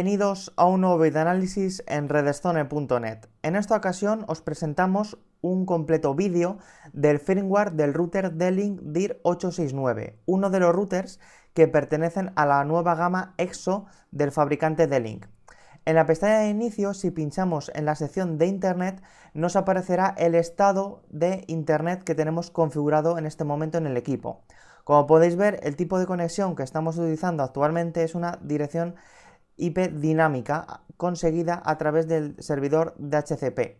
Bienvenidos a un nuevo video de análisis en redestone.net. En esta ocasión os presentamos un completo vídeo del firmware del router D-Link DIR 869, uno de los routers que pertenecen a la nueva gama EXO del fabricante D-Link. En la pestaña de inicio, si pinchamos en la sección de Internet, nos aparecerá el estado de Internet que tenemos configurado en este momento en el equipo. Como podéis ver, el tipo de conexión que estamos utilizando actualmente es una dirección IP dinámica conseguida a través del servidor DHCP.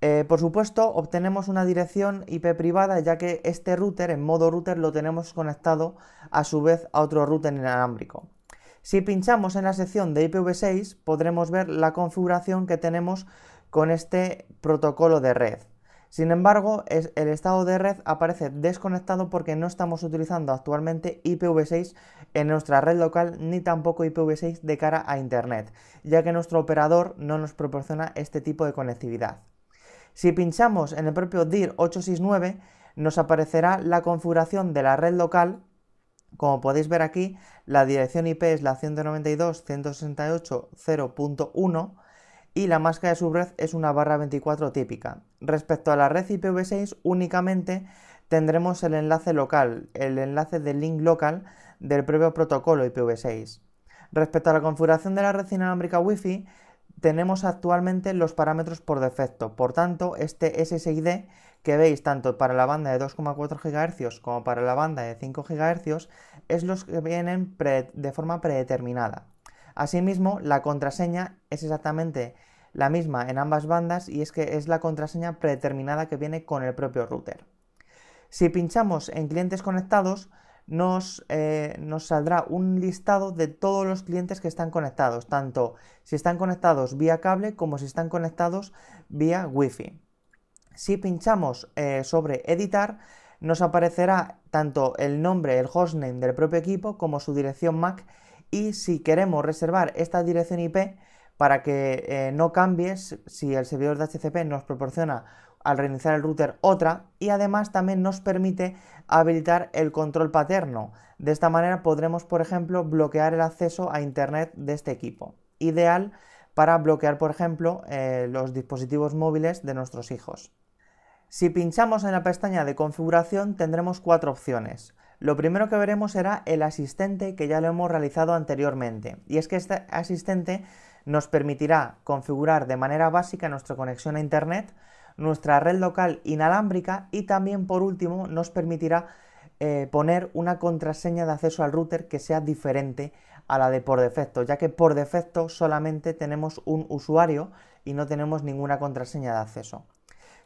Eh, por supuesto, obtenemos una dirección IP privada ya que este router en modo router lo tenemos conectado a su vez a otro router inalámbrico. Si pinchamos en la sección de IPv6 podremos ver la configuración que tenemos con este protocolo de red. Sin embargo, el estado de red aparece desconectado porque no estamos utilizando actualmente IPv6 en nuestra red local ni tampoco IPv6 de cara a Internet, ya que nuestro operador no nos proporciona este tipo de conectividad. Si pinchamos en el propio DIR 869, nos aparecerá la configuración de la red local. Como podéis ver aquí, la dirección IP es la 192.168.0.1 y la máscara de subred es una barra 24 típica. Respecto a la red IPv6, únicamente tendremos el enlace local, el enlace del link local del propio protocolo IPv6. Respecto a la configuración de la red inalámbrica Wi-Fi, tenemos actualmente los parámetros por defecto. Por tanto, este SSID que veis tanto para la banda de 2,4 GHz como para la banda de 5 GHz es los que vienen de forma predeterminada. Asimismo, la contraseña es exactamente la misma en ambas bandas y es que es la contraseña predeterminada que viene con el propio router. Si pinchamos en clientes conectados, eh, nos, saldrá un listado de todos los clientes que están conectados, tanto si están conectados vía cable como si están conectados vía Wi-Fi. Si pinchamos eh, sobre editar, nos aparecerá tanto el nombre, el hostname del propio equipo como su dirección MAC y si queremos reservar esta dirección IP, para que eh, no cambies si el servidor de HCP nos proporciona al reiniciar el router otra y además también nos permite habilitar el control paterno. De esta manera podremos, por ejemplo, bloquear el acceso a Internet de este equipo. Ideal para bloquear, por ejemplo, eh, los dispositivos móviles de nuestros hijos. Si pinchamos en la pestaña de configuración tendremos cuatro opciones. Lo primero que veremos será el asistente que ya lo hemos realizado anteriormente. Y es que este asistente nos permitirá configurar de manera básica nuestra conexión a Internet, nuestra red local inalámbrica y también por último nos permitirá eh, poner una contraseña de acceso al router que sea diferente a la de por defecto, ya que por defecto solamente tenemos un usuario y no tenemos ninguna contraseña de acceso.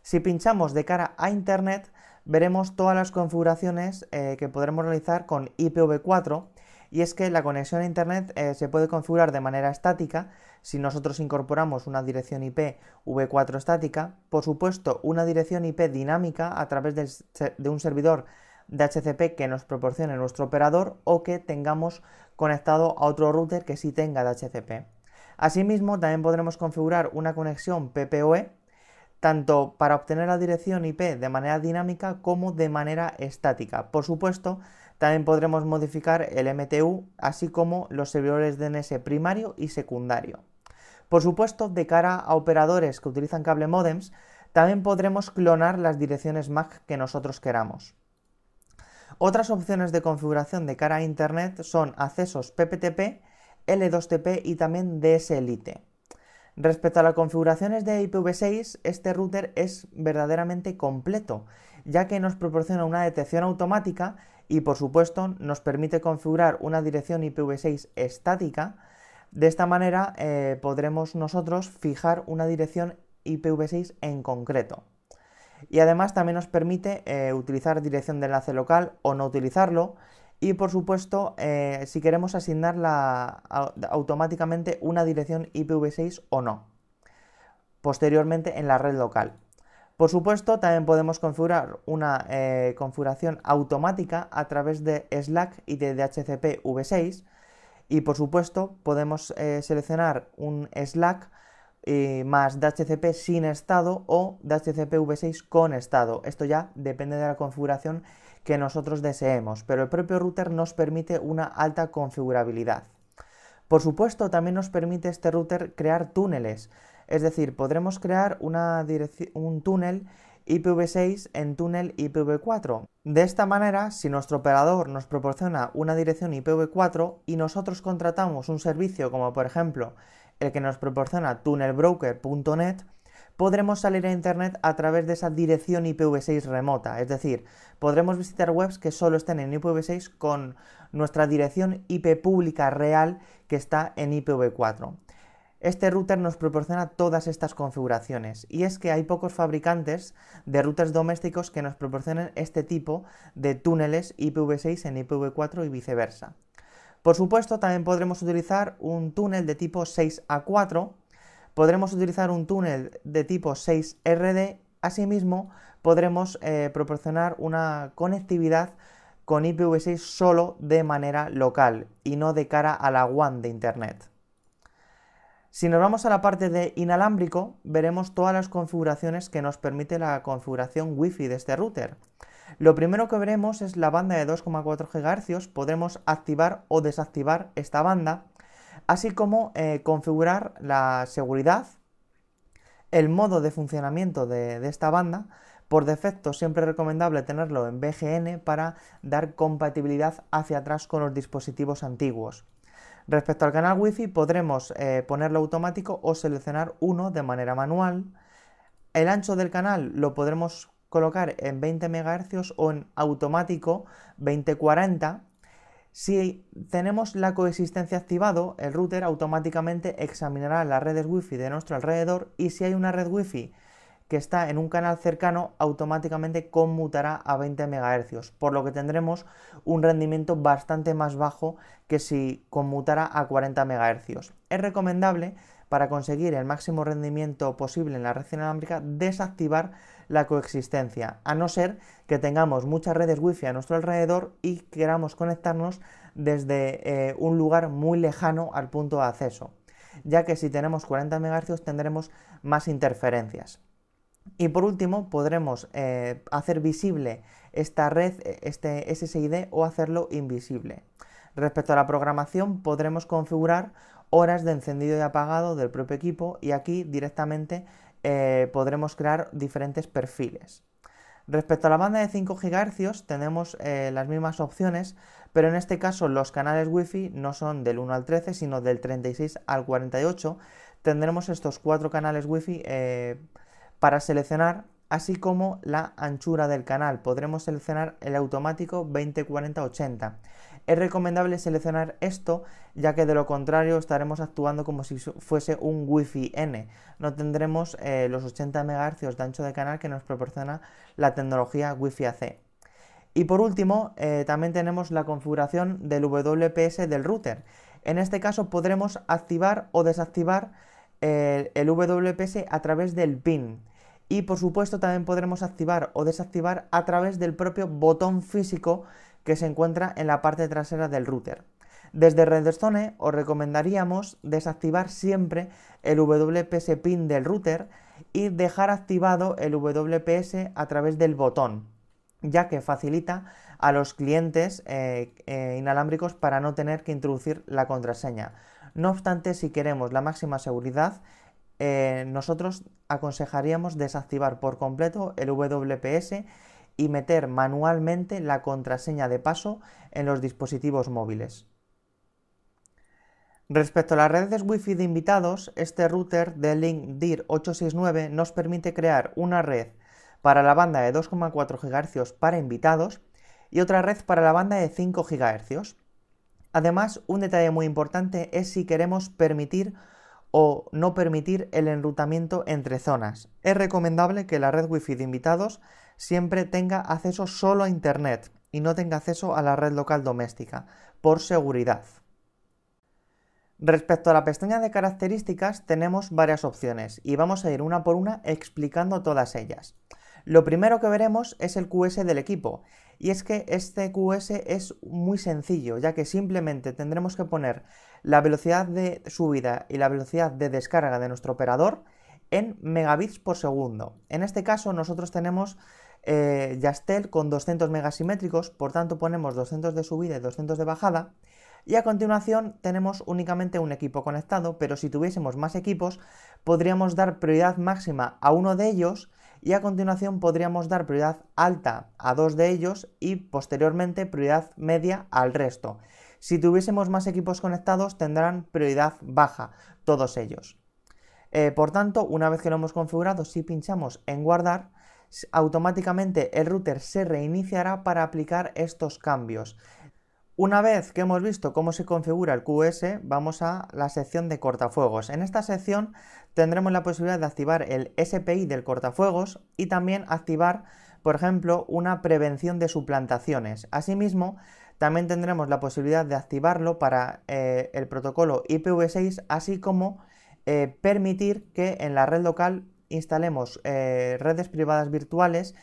Si pinchamos de cara a Internet, veremos todas las configuraciones eh, que podremos realizar con IPv4 y es que la conexión a Internet eh, se puede configurar de manera estática si nosotros incorporamos una dirección IP v4 estática, por supuesto una dirección IP dinámica a través de, un servidor de HCP que nos proporcione nuestro operador o que tengamos conectado a otro router que sí tenga DHCP. Asimismo, también podremos configurar una conexión PPOE tanto para obtener la dirección IP de manera dinámica como de manera estática. Por supuesto, también podremos modificar el MTU, así como los servidores DNS primario y secundario. Por supuesto, de cara a operadores que utilizan cable modems, también podremos clonar las direcciones MAC que nosotros queramos. Otras opciones de configuración de cara a Internet son accesos PPTP, L2TP y también DSLite. Respecto a las configuraciones de IPv6, este router es verdaderamente completo, ya que nos proporciona una detección automática y por supuesto nos permite configurar una dirección IPv6 estática. De esta manera eh, podremos nosotros fijar una dirección IPv6 en concreto. Y además también nos permite eh, utilizar dirección de enlace local o no utilizarlo. Y por supuesto, eh, si queremos asignar automáticamente una dirección IPv6 o no. Posteriormente en la red local. Por supuesto, también podemos configurar una eh, configuración automática a través de Slack y de DHCP V6. Y por supuesto, podemos eh, seleccionar un Slack eh, más DHCP sin estado o DHCP V6 con estado. Esto ya depende de la configuración que nosotros deseemos, pero el propio router nos permite una alta configurabilidad. Por supuesto, también nos permite este router crear túneles. Es decir, podremos crear un túnel IPv6 en túnel IPv4. De esta manera, si nuestro operador nos proporciona una dirección IPv4 y nosotros contratamos un servicio como por ejemplo el que nos proporciona tunnelbroker.net, podremos salir a Internet a través de esa dirección IPv6 remota, es decir, podremos visitar webs que solo estén en IPv6 con nuestra dirección IP pública real que está en IPv4. Este router nos proporciona todas estas configuraciones y es que hay pocos fabricantes de routers domésticos que nos proporcionen este tipo de túneles IPv6 en IPv4 y viceversa. Por supuesto, también podremos utilizar un túnel de tipo 6A4, podremos utilizar un túnel de tipo 6RD, asimismo podremos eh, proporcionar una conectividad con IPv6 solo de manera local y no de cara a la WAN de Internet. Si nos vamos a la parte de inalámbrico, veremos todas las configuraciones que nos permite la configuración Wi-Fi de este router. Lo primero que veremos es la banda de 2,4 GHz, podremos activar o desactivar esta banda, así como eh, configurar la seguridad, el modo de funcionamiento de, de esta banda, por defecto siempre es recomendable tenerlo en BGN para dar compatibilidad hacia atrás con los dispositivos antiguos. Respecto al canal Wi-Fi podremos eh, ponerlo automático o seleccionar uno de manera manual. El ancho del canal lo podremos colocar en 20 MHz o en automático 2040. Si tenemos la coexistencia activado, el router automáticamente examinará las redes Wi-Fi de nuestro alrededor y si hay una red Wi-Fi que está en un canal cercano automáticamente conmutará a 20 MHz, por lo que tendremos un rendimiento bastante más bajo que si conmutara a 40 MHz. Es recomendable para conseguir el máximo rendimiento posible en la red inalámbrica desactivar la coexistencia, a no ser que tengamos muchas redes Wi-Fi a nuestro alrededor y queramos conectarnos desde eh, un lugar muy lejano al punto de acceso, ya que si tenemos 40 MHz tendremos más interferencias. Y por último, podremos eh, hacer visible esta red, eh, este SSID, o hacerlo invisible. Respecto a la programación, podremos configurar horas de encendido y apagado del propio equipo y aquí directamente eh, podremos crear diferentes perfiles. Respecto a la banda de 5 GHz tenemos las mismas opciones, pero en este caso los canales Wi-Fi no son del 1 al 13, sino del 36 al 48. Tendremos estos cuatro canales Wi-Fi para seleccionar, así como la anchura del canal. Podremos seleccionar el automático 80. Es recomendable seleccionar esto, ya que de lo contrario estaremos actuando como si fuese un Wi-Fi N. No tendremos eh, los 80 MHz de ancho de canal que nos proporciona la tecnología Wi-Fi AC. Y por último, eh, también tenemos la configuración del WPS del router. En este caso podremos activar o desactivar eh, el WPS a través del PIN y por supuesto también podremos activar o desactivar a través del propio botón físico que se encuentra en la parte trasera del router. Desde Redstone os recomendaríamos desactivar siempre el WPS pin del router y dejar activado el WPS a través del botón, ya que facilita a los clientes eh, eh, inalámbricos para no tener que introducir la contraseña. No obstante, si queremos la máxima seguridad, eh, nosotros aconsejaríamos desactivar por completo el WPS y meter manualmente la contraseña de paso en los dispositivos móviles. Respecto a las redes Wi-Fi de invitados, este router de Link DIR 869 nos permite crear una red para la banda de 2,4 GHz para invitados y otra red para la banda de 5 GHz. Además, un detalle muy importante es si queremos permitir o no permitir el enrutamiento entre zonas. Es recomendable que la red wifi de invitados siempre tenga acceso solo a Internet y no tenga acceso a la red local doméstica, por seguridad. Respecto a la pestaña de características tenemos varias opciones y vamos a ir una por una explicando todas ellas. Lo primero que veremos es el QS del equipo y es que este QS es muy sencillo ya que simplemente tendremos que poner la velocidad de subida y la velocidad de descarga de nuestro operador en megabits por segundo. En este caso nosotros tenemos eh, Yastel con 200 megasimétricos, por tanto ponemos 200 de subida y 200 de bajada. Y a continuación tenemos únicamente un equipo conectado, pero si tuviésemos más equipos podríamos dar prioridad máxima a uno de ellos y a continuación podríamos dar prioridad alta a dos de ellos y posteriormente prioridad media al resto. Si tuviésemos más equipos conectados, tendrán prioridad baja, todos ellos. Eh, por tanto, una vez que lo hemos configurado, si pinchamos en guardar, automáticamente el router se reiniciará para aplicar estos cambios. Una vez que hemos visto cómo se configura el QS, vamos a la sección de cortafuegos. En esta sección tendremos la posibilidad de activar el SPI del cortafuegos y también activar, por ejemplo, una prevención de suplantaciones. Asimismo, también tendremos la posibilidad de activarlo para eh, el protocolo IPv6, así como eh, permitir que en la red local instalemos eh, redes privadas virtuales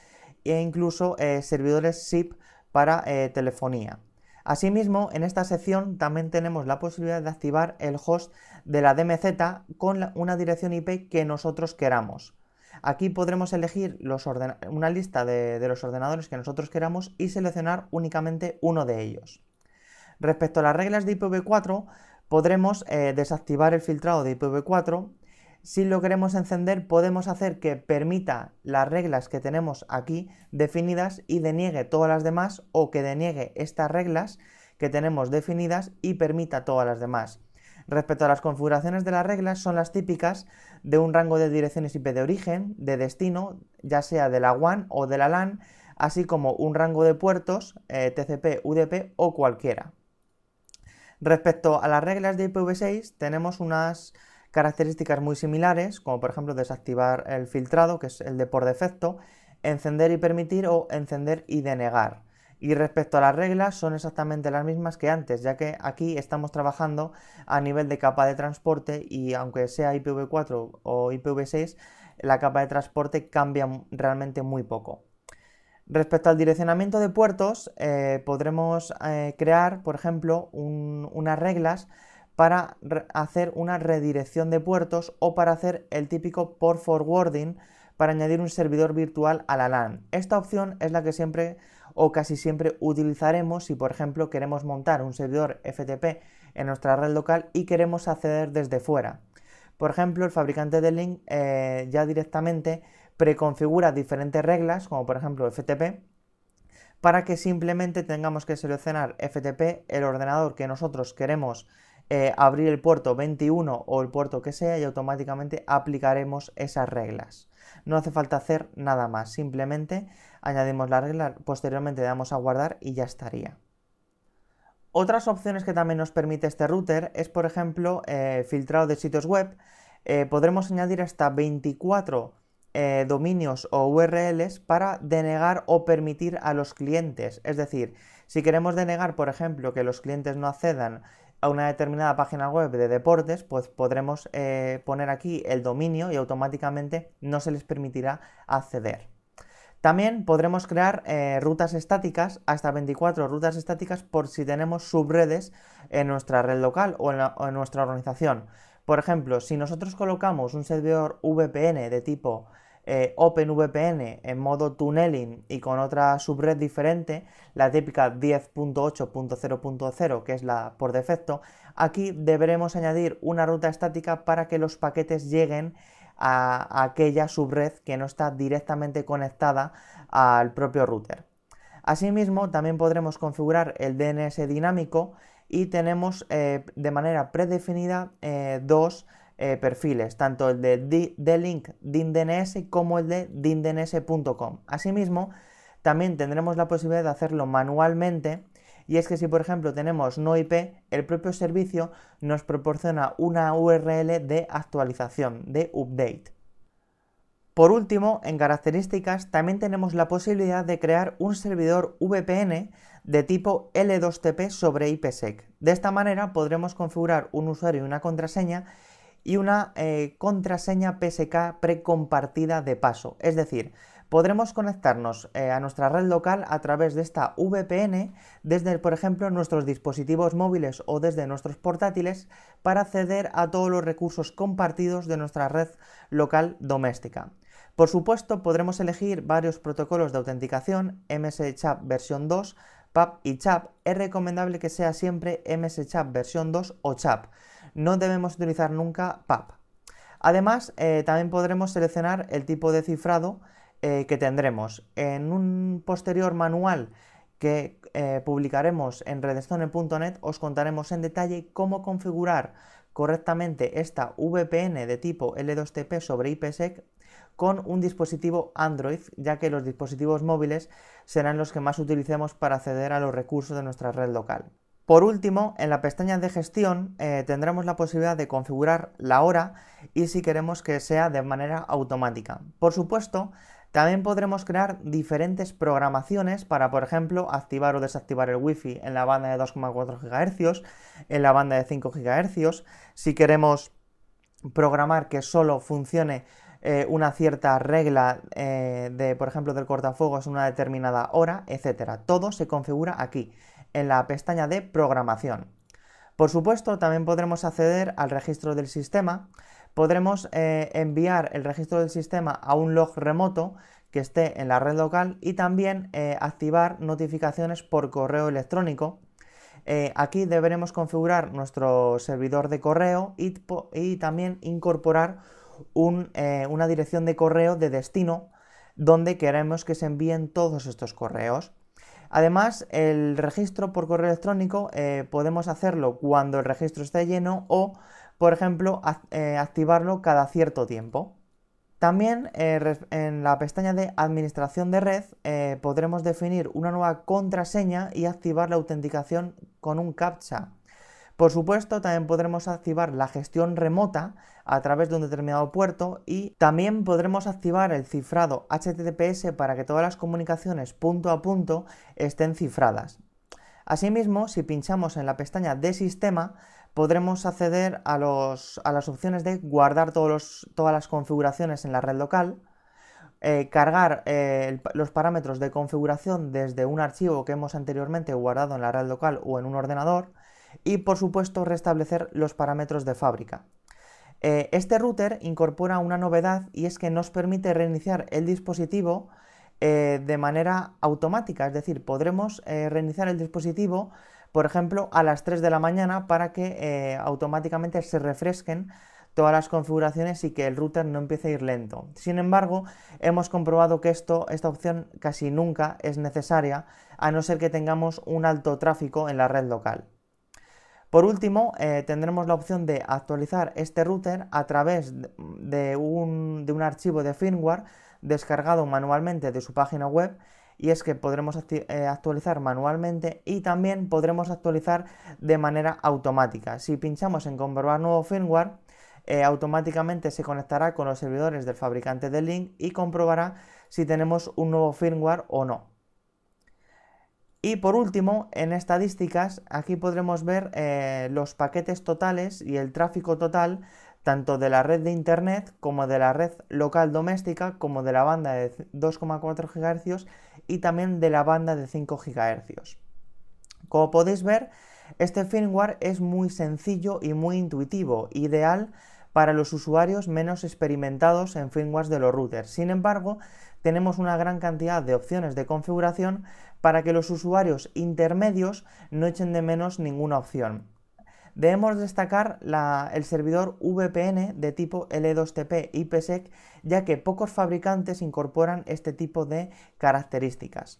e incluso servidores SIP para telefonía. Asimismo, en esta sección también tenemos la posibilidad de activar el host de la DMZ con una dirección IP que nosotros queramos. Aquí podremos elegir una lista de, los ordenadores que nosotros queramos y seleccionar únicamente uno de ellos. Respecto a las reglas de IPv4, podremos eh, desactivar el filtrado de IPv4. Si lo queremos encender, podemos hacer que permita las reglas que tenemos aquí definidas y deniegue todas las demás o que deniegue estas reglas que tenemos definidas y permita todas las demás. Respecto a las configuraciones de las reglas, son las típicas de un rango de direcciones IP de origen, de destino, ya sea de la WAN o de la LAN, así como un rango de puertos, eh, TCP, UDP o cualquiera. Respecto a las reglas de IPv6, tenemos unas características muy similares, como por ejemplo desactivar el filtrado, que es el de por defecto, encender y permitir o encender y denegar. Y respecto a las reglas, son exactamente las mismas que antes, ya que aquí estamos trabajando a nivel de capa de transporte y aunque sea IPv4 o IPv6, la capa de transporte cambia realmente muy poco. Respecto al direccionamiento de puertos, eh, podremos eh, crear, por ejemplo, unas reglas para hacer una redirección de puertos o para hacer el típico port forwarding para añadir un servidor virtual a la LAN. Esta opción es la que siempre o casi siempre utilizaremos si por ejemplo queremos montar un servidor FTP en nuestra red local y queremos acceder desde fuera. Por ejemplo, el fabricante de link eh, ya directamente preconfigura diferentes reglas, como por ejemplo FTP, para que simplemente tengamos que seleccionar FTP, el ordenador que nosotros queremos eh, abrir el puerto 21 o el puerto que sea y automáticamente aplicaremos esas reglas. No hace falta hacer nada más, simplemente añadimos la regla, posteriormente le damos a guardar y ya estaría. Otras opciones que también nos permite este router es, por ejemplo, eh, filtrado de sitios web. Eh, podremos añadir hasta 24 dominios o URLs para denegar o permitir a los clientes. Es decir, si queremos denegar, por ejemplo, que los clientes no accedan a una determinada página web de deportes, pues podremos eh, poner aquí el dominio y automáticamente no se les permitirá acceder. También podremos crear eh, rutas estáticas, hasta 24 rutas estáticas por si tenemos subredes en nuestra red local o en nuestra organización. Por ejemplo, si nosotros colocamos un servidor VPN de tipo eh, OpenVPN en modo tunneling y con otra subred diferente, la típica 10.8.0.0 que es la por defecto, aquí deberemos añadir una ruta estática para que los paquetes lleguen a aquella subred que no está directamente conectada al propio router. Asimismo, también podremos configurar el DNS dinámico y tenemos eh, de manera predefinida eh, dos eh, perfiles, tanto el de, de link DNS como el de dindns.com. Asimismo, también tendremos la posibilidad de hacerlo manualmente. Y es que si por ejemplo tenemos no IP, el propio servicio nos proporciona una URL de actualización, de update. Por último, en características también tenemos la posibilidad de crear un servidor VPN de tipo L2TP sobre IPsec. De esta manera podremos configurar un usuario y una contraseña y una eh, contraseña PSK precompartida de paso. Es decir, podremos conectarnos eh, a nuestra red local a través de esta VPN desde, por ejemplo, nuestros dispositivos móviles o desde nuestros portátiles para acceder a todos los recursos compartidos de nuestra red local doméstica. Por supuesto, podremos elegir varios protocolos de autenticación, MS-CHAP versión 2, PAP y CHAP. Es recomendable que sea siempre MS-CHAP versión 2 o CHAP no debemos utilizar nunca PAP. Además, eh, también podremos seleccionar el tipo de cifrado eh, que tendremos. En un posterior manual que eh, publicaremos en redstone.net os contaremos en detalle cómo configurar correctamente esta VPN de tipo L2TP sobre IPsec con un dispositivo Android, ya que los dispositivos móviles serán los que más utilicemos para acceder a los recursos de nuestra red local. Por último, en la pestaña de gestión eh, tendremos la posibilidad de configurar la hora y si queremos que sea de manera automática. Por supuesto, también podremos crear diferentes programaciones para, por ejemplo, activar o desactivar el Wi-Fi en la banda de 2,4 GHz, en la banda de 5 GHz, si queremos programar que solo funcione eh, una cierta regla eh, de, por ejemplo, del cortafuegos en una determinada hora, etcétera. Todo se configura aquí en la pestaña de programación. Por supuesto, también podremos acceder al registro del sistema, podremos eh, enviar el registro del sistema a un log remoto que esté en la red local y también eh, activar notificaciones por correo electrónico. Eh, aquí deberemos configurar nuestro servidor de correo y, también incorporar una dirección de correo de destino donde queremos que se envíen todos estos correos. Además, el registro por correo electrónico eh, podemos hacerlo cuando el registro esté lleno o, por ejemplo, eh, activarlo cada cierto tiempo. También eh, en la pestaña de Administración de red podremos definir una nueva contraseña y activar la autenticación con un CAPTCHA. Por supuesto, también podremos activar la gestión remota a través de un determinado puerto y también podremos activar el cifrado HTTPS para que todas las comunicaciones punto a punto estén cifradas. Asimismo, si pinchamos en la pestaña de sistema, podremos acceder a, las opciones de guardar todas las configuraciones en la red local, eh, cargar eh, los parámetros de configuración desde un archivo que hemos anteriormente guardado en la red local o en un ordenador, y por supuesto restablecer los parámetros de fábrica. Eh, este router incorpora una novedad y es que nos permite reiniciar el dispositivo eh, de manera automática, es decir, podremos eh, reiniciar el dispositivo, por ejemplo, a las 3 de la mañana para que automáticamente se refresquen todas las configuraciones y que el router no empiece a ir lento. Sin embargo, hemos comprobado que esto, esta opción casi nunca es necesaria, a no ser que tengamos un alto tráfico en la red local. Por último, eh, tendremos la opción de actualizar este router a través de un, archivo de firmware descargado manualmente de su página web y es que podremos eh, actualizar manualmente y también podremos actualizar de manera automática. Si pinchamos en comprobar nuevo firmware, eh, automáticamente se conectará con los servidores del fabricante de link y comprobará si tenemos un nuevo firmware o no. Y por último, en estadísticas, aquí podremos ver eh, los paquetes totales y el tráfico total tanto de la red de Internet como de la red local doméstica, como de la banda de 2,4 GHz y también de la banda de 5 GHz. Como podéis ver, este firmware es muy sencillo y muy intuitivo, ideal para los usuarios menos experimentados en firmware de los routers. Sin embargo, tenemos una gran cantidad de opciones de configuración para que los usuarios intermedios no echen de menos ninguna opción. Debemos destacar el servidor VPN de tipo L2TP IPsec, ya que pocos fabricantes incorporan este tipo de características.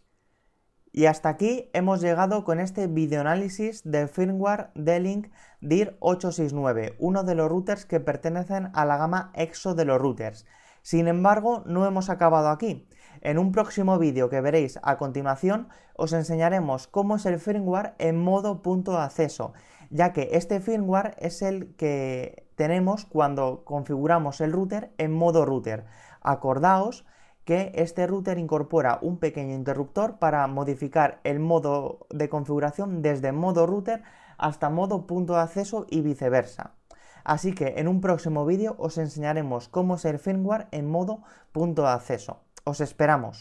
Y hasta aquí hemos llegado con este videoanálisis del firmware d Link DIR 869, uno de los routers que pertenecen a la gama EXO de los routers. Sin embargo, no hemos acabado aquí. En un próximo vídeo que veréis a continuación, os enseñaremos cómo es el firmware en modo punto de acceso, ya que este firmware es el que tenemos cuando configuramos el router en modo router. Acordaos que este router incorpora un pequeño interruptor para modificar el modo de configuración desde modo router hasta modo punto de acceso y viceversa. Así que en un próximo vídeo os enseñaremos cómo ser firmware en modo punto de acceso. Os esperamos.